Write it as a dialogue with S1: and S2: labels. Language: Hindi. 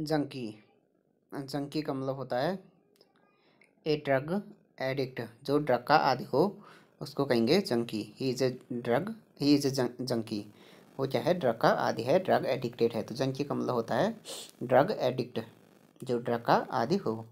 S1: जंकी जंकी का मतलब होता है ए ड्रग एडिक्ट जो ड्रग का आदि हो उसको कहेंगे junkie he is a drug he is a junkie वो क्या है ड्रग का आदि है ड्रग एडिक्टेड है तो जंकी का मतलब होता है ड्रग एडिक्ट जो ड्रग का आदि हो